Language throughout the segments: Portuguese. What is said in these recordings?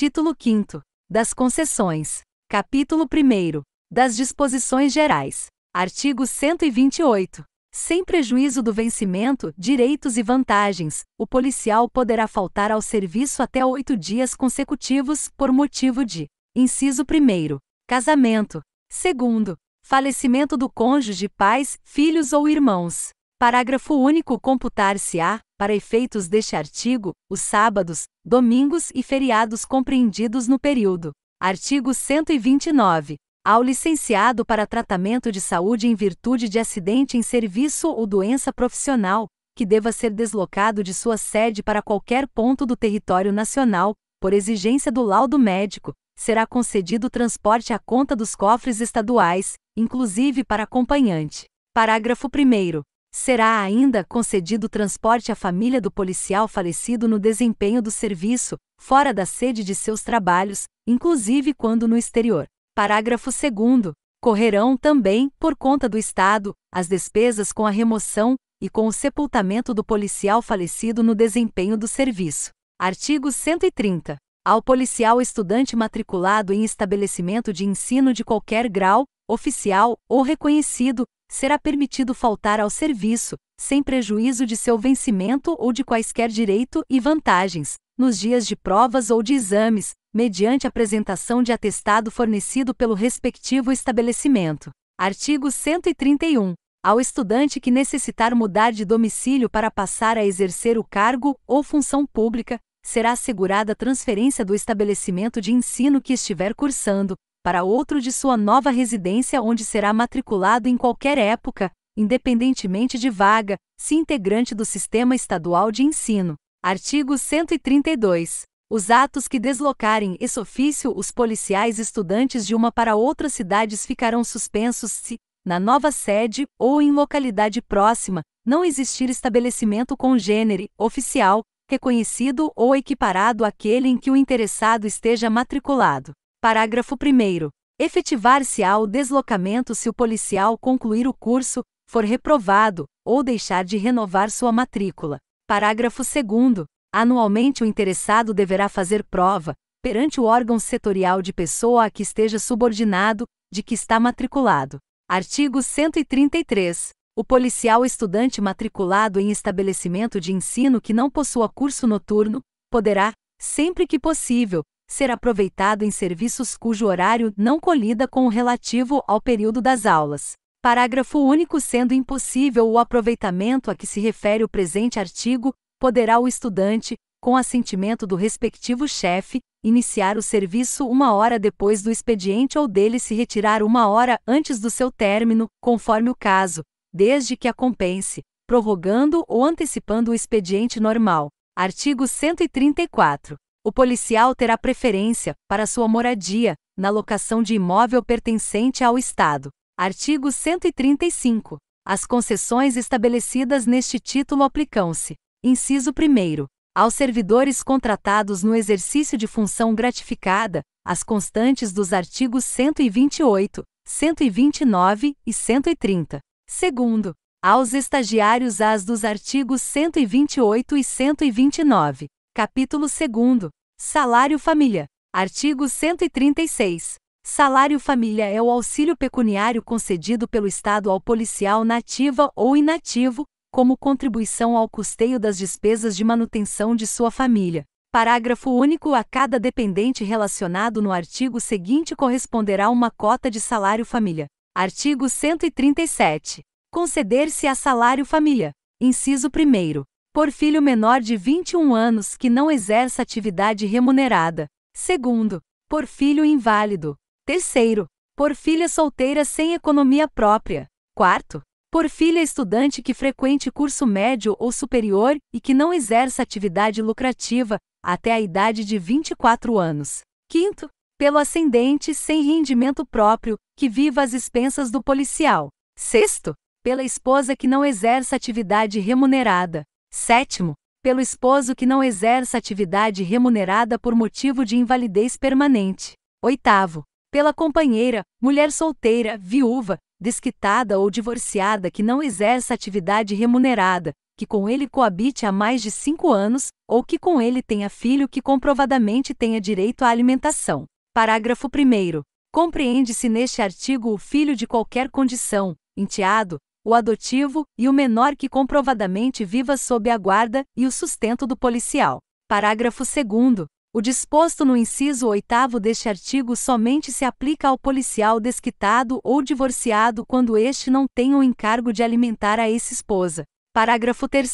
Título 5 Das concessões. Capítulo 1 Das disposições gerais. Artigo 128. Sem prejuízo do vencimento, direitos e vantagens, o policial poderá faltar ao serviço até oito dias consecutivos por motivo de: inciso 1. Casamento. Segundo, falecimento do cônjuge, pais, filhos ou irmãos. Parágrafo único computar-se-á, para efeitos deste artigo, os sábados, domingos e feriados compreendidos no período. Artigo 129. Ao licenciado para tratamento de saúde em virtude de acidente em serviço ou doença profissional, que deva ser deslocado de sua sede para qualquer ponto do território nacional, por exigência do laudo médico, será concedido transporte à conta dos cofres estaduais, inclusive para acompanhante. Parágrafo 1. Será ainda concedido transporte à família do policial falecido no desempenho do serviço, fora da sede de seus trabalhos, inclusive quando no exterior. Parágrafo 2. Correrão também, por conta do Estado, as despesas com a remoção e com o sepultamento do policial falecido no desempenho do serviço. Artigo 130. Ao policial estudante matriculado em estabelecimento de ensino de qualquer grau, oficial ou reconhecido, será permitido faltar ao serviço, sem prejuízo de seu vencimento ou de quaisquer direito e vantagens, nos dias de provas ou de exames, mediante apresentação de atestado fornecido pelo respectivo estabelecimento. Artigo 131. Ao estudante que necessitar mudar de domicílio para passar a exercer o cargo ou função pública, será assegurada a transferência do estabelecimento de ensino que estiver cursando, para outro de sua nova residência, onde será matriculado em qualquer época, independentemente de vaga, se integrante do Sistema Estadual de Ensino. Artigo 132. Os atos que deslocarem ex ofício os policiais estudantes de uma para outra cidades ficarão suspensos se, na nova sede ou em localidade próxima, não existir estabelecimento congênere, oficial, reconhecido ou equiparado àquele em que o interessado esteja matriculado. Parágrafo 1. Efetivar-se-á o deslocamento se o policial concluir o curso, for reprovado, ou deixar de renovar sua matrícula. Parágrafo 2. Anualmente o interessado deverá fazer prova, perante o órgão setorial de pessoa a que esteja subordinado, de que está matriculado. Artigo 133. O policial estudante matriculado em estabelecimento de ensino que não possua curso noturno, poderá, sempre que possível, ser aproveitado em serviços cujo horário não colida com o relativo ao período das aulas. Parágrafo único sendo impossível o aproveitamento a que se refere o presente artigo, poderá o estudante, com assentimento do respectivo chefe, iniciar o serviço uma hora depois do expediente ou dele se retirar uma hora antes do seu término, conforme o caso, desde que a compense, prorrogando ou antecipando o expediente normal. Artigo 134. O policial terá preferência para sua moradia na locação de imóvel pertencente ao Estado. Artigo 135. As concessões estabelecidas neste título aplicam-se. Inciso 1. Aos servidores contratados no exercício de função gratificada, as constantes dos artigos 128, 129 e 130. Segundo, aos estagiários as dos artigos 128 e 129. Capítulo 2. Salário Família. Artigo 136. Salário Família é o auxílio pecuniário concedido pelo Estado ao policial nativa ou inativo, como contribuição ao custeio das despesas de manutenção de sua família. Parágrafo único: a cada dependente relacionado no artigo seguinte corresponderá uma cota de salário família. Artigo 137. Conceder-se a salário família. Inciso 1 por filho menor de 21 anos que não exerça atividade remunerada. Segundo, por filho inválido. Terceiro, por filha solteira sem economia própria. Quarto, por filha estudante que frequente curso médio ou superior e que não exerça atividade lucrativa até a idade de 24 anos. Quinto, pelo ascendente sem rendimento próprio, que viva às expensas do policial. Sexto, pela esposa que não exerça atividade remunerada. Sétimo, pelo esposo que não exerça atividade remunerada por motivo de invalidez permanente. Oitavo, pela companheira, mulher solteira, viúva, desquitada ou divorciada que não exerça atividade remunerada, que com ele coabite há mais de cinco anos, ou que com ele tenha filho que comprovadamente tenha direito à alimentação. Parágrafo 1. Compreende-se neste artigo o filho de qualquer condição, enteado, o adotivo e o menor que comprovadamente viva sob a guarda e o sustento do policial. Parágrafo 2. O disposto no inciso 8 deste artigo somente se aplica ao policial desquitado ou divorciado quando este não tem o encargo de alimentar a ex-esposa. Parágrafo 3.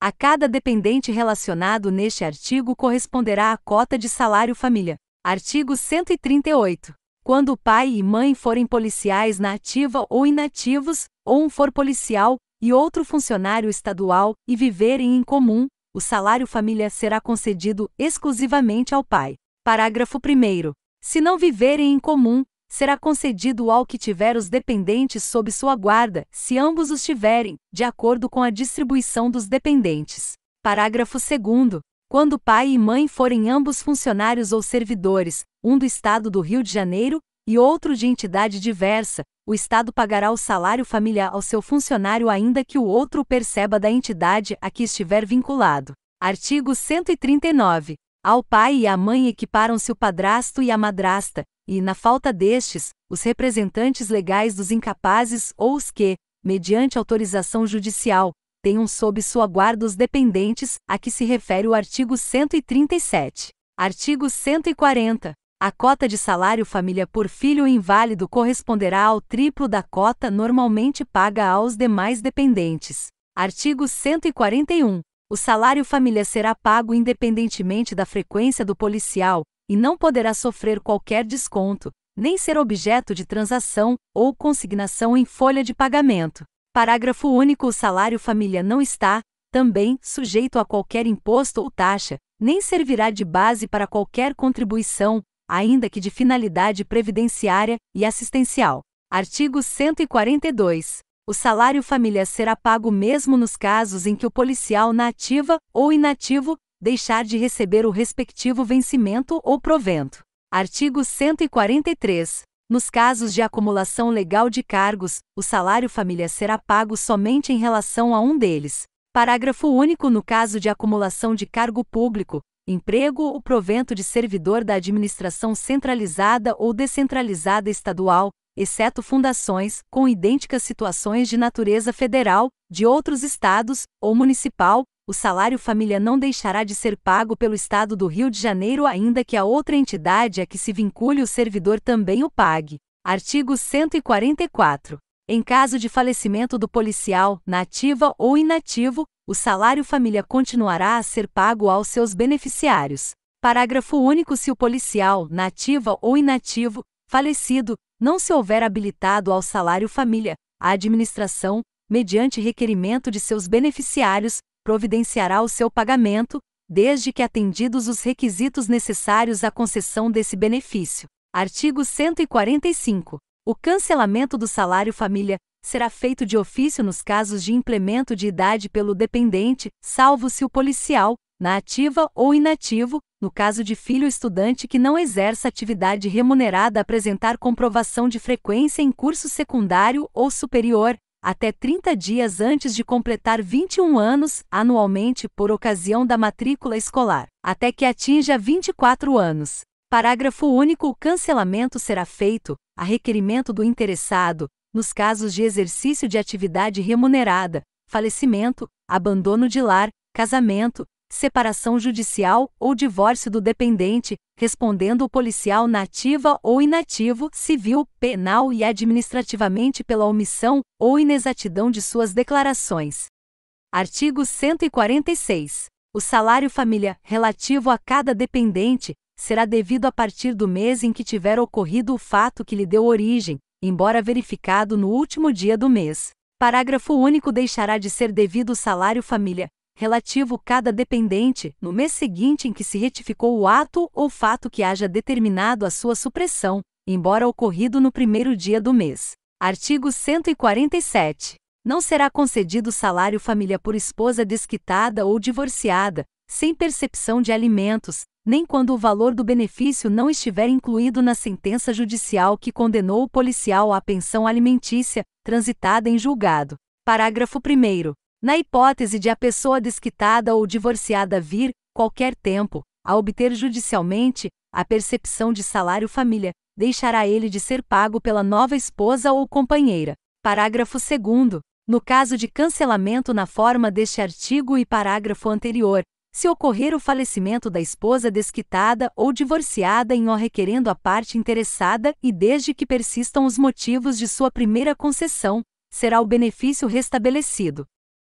A cada dependente relacionado neste artigo corresponderá a cota de salário família. Artigo 138. Quando o pai e mãe forem policiais na ativa ou inativos, ou um for policial e outro funcionário estadual e viverem em comum, o salário família será concedido exclusivamente ao pai. Parágrafo 1. Se não viverem em comum, será concedido ao que tiver os dependentes sob sua guarda, se ambos os tiverem, de acordo com a distribuição dos dependentes. Parágrafo 2 quando pai e mãe forem ambos funcionários ou servidores, um do Estado do Rio de Janeiro e outro de entidade diversa, o Estado pagará o salário familiar ao seu funcionário ainda que o outro perceba da entidade a que estiver vinculado. Artigo 139. Ao pai e à mãe equiparam-se o padrasto e a madrasta, e, na falta destes, os representantes legais dos incapazes ou os que, mediante autorização judicial, tenham sob sua guarda os dependentes, a que se refere o artigo 137. Artigo 140. A cota de salário família por filho inválido corresponderá ao triplo da cota normalmente paga aos demais dependentes. Artigo 141. O salário família será pago independentemente da frequência do policial e não poderá sofrer qualquer desconto, nem ser objeto de transação ou consignação em folha de pagamento. Parágrafo único: o salário família não está, também, sujeito a qualquer imposto ou taxa, nem servirá de base para qualquer contribuição, ainda que de finalidade previdenciária e assistencial. Artigo 142. O salário família será pago mesmo nos casos em que o policial na ativa ou inativo deixar de receber o respectivo vencimento ou provento. Artigo 143. Nos casos de acumulação legal de cargos, o salário família será pago somente em relação a um deles. Parágrafo único no caso de acumulação de cargo público, emprego ou provento de servidor da administração centralizada ou descentralizada estadual, exceto fundações com idênticas situações de natureza federal, de outros estados ou municipal, o salário família não deixará de ser pago pelo Estado do Rio de Janeiro, ainda que a outra entidade a que se vincule o servidor também o pague. Artigo 144. Em caso de falecimento do policial, nativa ou inativo, o salário família continuará a ser pago aos seus beneficiários. Parágrafo único: se o policial, nativa ou inativo, falecido, não se houver habilitado ao salário família, a administração, mediante requerimento de seus beneficiários, providenciará o seu pagamento, desde que atendidos os requisitos necessários à concessão desse benefício. Artigo 145. O cancelamento do salário família será feito de ofício nos casos de implemento de idade pelo dependente, salvo se o policial, na ativa ou inativo, no caso de filho estudante que não exerça atividade remunerada apresentar comprovação de frequência em curso secundário ou superior, até 30 dias antes de completar 21 anos, anualmente por ocasião da matrícula escolar, até que atinja 24 anos. Parágrafo único: o cancelamento será feito, a requerimento do interessado, nos casos de exercício de atividade remunerada, falecimento, abandono de lar, casamento, separação judicial ou divórcio do dependente, respondendo o policial nativa ou inativo, civil, penal e administrativamente pela omissão ou inexatidão de suas declarações. Artigo 146. O salário família relativo a cada dependente será devido a partir do mês em que tiver ocorrido o fato que lhe deu origem, embora verificado no último dia do mês. Parágrafo único deixará de ser devido o salário família relativo cada dependente, no mês seguinte em que se retificou o ato ou fato que haja determinado a sua supressão, embora ocorrido no primeiro dia do mês. Artigo 147. Não será concedido salário família por esposa desquitada ou divorciada, sem percepção de alimentos, nem quando o valor do benefício não estiver incluído na sentença judicial que condenou o policial à pensão alimentícia, transitada em julgado. Parágrafo 1. Na hipótese de a pessoa desquitada ou divorciada vir, qualquer tempo, a obter judicialmente, a percepção de salário-família, deixará ele de ser pago pela nova esposa ou companheira. Parágrafo 2. No caso de cancelamento na forma deste artigo e parágrafo anterior, se ocorrer o falecimento da esposa desquitada ou divorciada em o requerendo a parte interessada e desde que persistam os motivos de sua primeira concessão, será o benefício restabelecido.